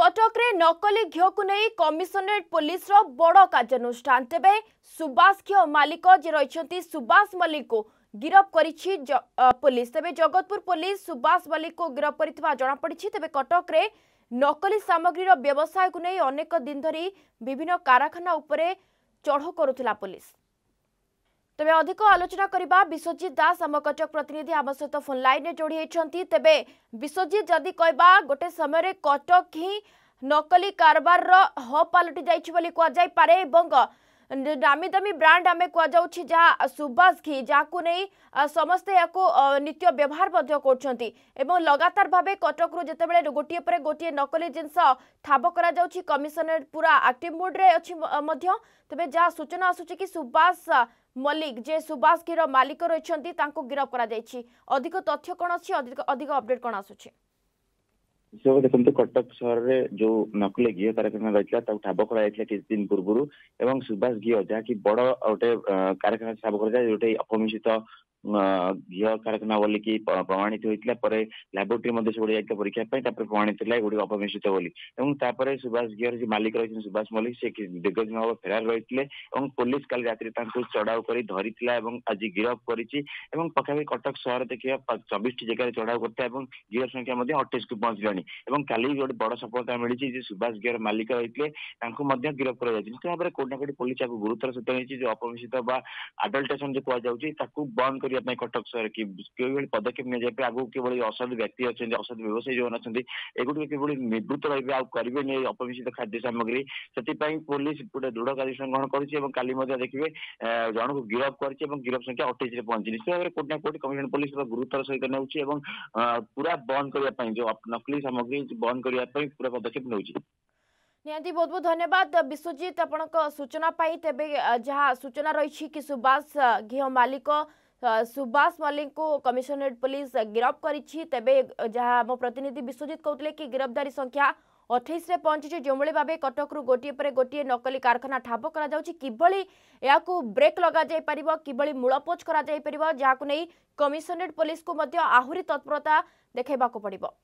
কটকরে নকলি ঘিওকু নেই কমিশনরেট পুলিশর বড় কার্যানুষ্ঠান তেবে সুভাষ ঘিও মালিক যে রয়েছেন সুভাষ মল্লিক গিরফ করেছি পুলিশ তবে জগতপুর পুলিশ সুভাষ মল্লিক গিরফ করে জনাপড়ি তবে কটকরে নকলি সামগ্রীর ব্যবসায়ক নেই অনেক দিন ধর বিভিন্ন কারখানা উপরে চড় করুলা পুলিশ ତେବେ ଅଧିକ ଆଲୋଚନା କରିବା ବିଶ୍ୱଜିତ ଦାସ ଆମ କଟକ ପ୍ରତିନିଧି ଆମ ସହିତ ଫୋନ୍ ଲାଇନ୍ରେ ଯୋଡ଼ି ହୋଇଛନ୍ତି ତେବେ ବିଶ୍ୱଜିତ ଯଦି କହିବା ଗୋଟେ ସମୟରେ କଟକ ହିଁ ନକଲି କାରବାରର ହବ୍ ପାଲଟି ଯାଇଛି ବୋଲି କୁହାଯାଇପାରେ ଏବଂ দামি ଦାମୀ ବ୍ରାଣ୍ଡ ଆମେ କୁହାଯାଉଛି ଯାହା ସୁବାସ ଘି ଯାହାକୁ ନେଇ ସମସ୍ତେ ଏହାକୁ ନିତ୍ୟ ବ୍ୟବହାର ମଧ୍ୟ କରୁଛନ୍ତି ଏବଂ ଲଗାତାର ଭାବେ କଟକରୁ ଯେତେବେଳେ ଗୋଟିଏ ପରେ ଗୋଟିଏ ନକଲି ଜିନିଷ ଠାବ କରାଯାଉଛି କମିଶନରେଟ୍ ପୁରା ଆକ୍ଟିଭ୍ ମୁଡ୍ରେ ଅଛି ମଧ୍ୟ ତେବେ ଯାହା ସୂଚନା ଆସୁଛି କି ସୁବାସ ମଲ୍ଲିକ ଯେ ସୁବାସ ଘିର ମାଲିକ ରହିଛନ୍ତି ତାଙ୍କୁ ଗିରଫ କରାଯାଇଛି ଅଧିକ ତଥ୍ୟ କ'ଣ ଅଛି ଅଧିକ ଅପଡେଟ୍ କ'ଣ ଆସୁଛି ସେ ଦେଖନ୍ତୁ କଟକ ସହରରେ ଯୋଉ ନକଲି ଘିଅ କାରଖାନା ରହିଥିଲା ତାକୁ ଠାବ କରାଯାଇଥିଲା କିଛି ଦିନ ପୂର୍ବରୁ ଏବଂ ସୁବାସ ଘିଅ ଯାହାକି ବଡ ଗୋଟେ କାରଖାନା ଠାବ କରାଯାଏ ଯୋଉଠି ଅପମିଶିତ ଝିଅ କାରଖାନା ବୋଲିକି ପ୍ରମାଣିତ ହୋଇଥିଲା ପରେ ଲାବୋରେଟୋରୀ ମଧ୍ୟ ସେଗୁଡିକ ଯାଇଥିଲା ପରୀକ୍ଷା ପାଇଁ ତାପରେ ପ୍ରମାଣିତ ହେଲା ଏଗୁଡିକ ଅପମିଶ୍ରିତ ବୋଲି ଏବଂ ତାପରେ ସୁଭାଷ ଘିଅର ଯିଏ ମାଲିକ ରହିଛନ୍ତି ସୁଭାଷ ମଲ୍ଲିକ ସେ ଦୀର୍ଘଦିନ ହବ ଫେରାର ରହିଥିଲେ ଏବଂ ପୋଲିସ କାଲି ରାତିରେ ତାଙ୍କୁ ଚଢାଉ କରି ଧରିଥିଲା ଏବଂ ଆଜି ଗିରଫ କରିଛି ଏବଂ ପାଖାପାଖି କଟକ ସହର ଦେଖିବା ଚବିଶଟି ଜାଗାରେ ଚଢାଉ କରିଥିଲା ଏବଂ ଗିରଫ ସଂଖ୍ୟା ମଧ୍ୟ ଅଠେଇଶକୁ ପହଞ୍ଚିଲାଣି ଏବଂ କାଲି ଗୋଟେ ବଡ ସଫଳତା ମିଳିଛି ଯେ ସୁଭାଷ ଘିଅର ମାଲିକ ରହିଥିଲେ ତାଙ୍କୁ ମଧ୍ୟ ଗିରଫ କରାଯାଇଛି ନିଶ୍ଚିତ ଭାବରେ କୋଉଠି ନା କୋଉଠି ପୋଲିସ ଏହାକୁ ଗୁରୁତର ସୂଚନା ଦେଇଛି ଯେ ଅପମିଶ୍ରିତ ବା ଆଡଲ୍ଟେସନ ଯୋଉ କୁହାଯାଉଛି ତାକୁ ବନ୍ଦ କରି କରିବା ପାଇଁ କଟକ ସହର କି କିଭଳି ପଦକ୍ଷେପ ନିଆଯିବା ଆଗକୁ କିଭଳି ଅସାଧୁ ବ୍ୟକ୍ତି ଅଛନ୍ତି ଅସାଧୁ ବ୍ୟବସାୟୀ ଯୋଉମାନେ ଅଛନ୍ତି ଏଗୁଡ଼ିକ କିଭଳି ନିବୃତ୍ତ ରହିବେ ଆଉ କରିବେନି ଏଇ ଅପମିଶ୍ରିତ ଖାଦ୍ୟ ସାମଗ୍ରୀ ସେଥିପାଇଁ ପୋଲିସ ଗୋଟେ ଦୃଢ କାର୍ଯ୍ୟାନୁଷ୍ଠାନ ଗ୍ରହଣ କରୁଛି ଏବଂ କାଲି ମଧ୍ୟ ଦେଖିବେ ଜଣକୁ ଗିରଫ କରିଛି ଏବଂ ଗିରଫ ସଂଖ୍ୟା ଅଠେଇଶରେ ପହଞ୍ଚିଛି ନିଶ୍ଚିତ ଭାବରେ କୋଉଠି ନା କୋଉଠି କମିଶନ ପୋଲିସ ଗୁରୁତ୍ୱର ସହିତ ନେଉଛି ଏବଂ ପୁରା ବନ୍ଦ କରିବା ପାଇଁ ଯୋଉ ନକଲି ସାମଗ୍ରୀ ବନ୍ଦ କରିବା ପାଇଁ ପୁରା ପଦକ୍ଷେପ ନେଉଛି ନିହାତି ବହୁତ ବହୁତ ଧନ୍ୟବାଦ ବିଶ୍ୱଜିତ ଆପଣଙ୍କ ସୂଚନା ପାଇଁ ତେବେ ଯାହା ସୂଚନା ରହିଛି କି ସୁବାସ ଘିଅ ମାଲିକ ସୁବାସ ମଲ୍ଲିକଙ୍କୁ କମିଶନରେଟ୍ ପୁଲିସ୍ ଗିରଫ କରିଛି ତେବେ ଯାହା ଆମ ପ୍ରତିନିଧି ବିଶ୍ୱଜିତ କହୁଥିଲେ କି ଗିରଫଦାରୀ ସଂଖ୍ୟା ଅଠେଇଶରେ ପହଞ୍ଚିଛି ଯେଉଁଭଳି ଭାବେ କଟକରୁ ଗୋଟିଏ ପରେ ଗୋଟିଏ ନକଲି କାରଖାନା ଠାବ କରାଯାଉଛି କିଭଳି ଏହାକୁ ବ୍ରେକ୍ ଲଗାଯାଇପାରିବ କିଭଳି ମୂଳପୋଛ କରାଯାଇପାରିବ ଯାହାକୁ ନେଇ କମିଶନରେଟ୍ ପୋଲିସକୁ ମଧ୍ୟ ଆହୁରି ତତ୍ପରତା ଦେଖାଇବାକୁ ପଡ଼ିବ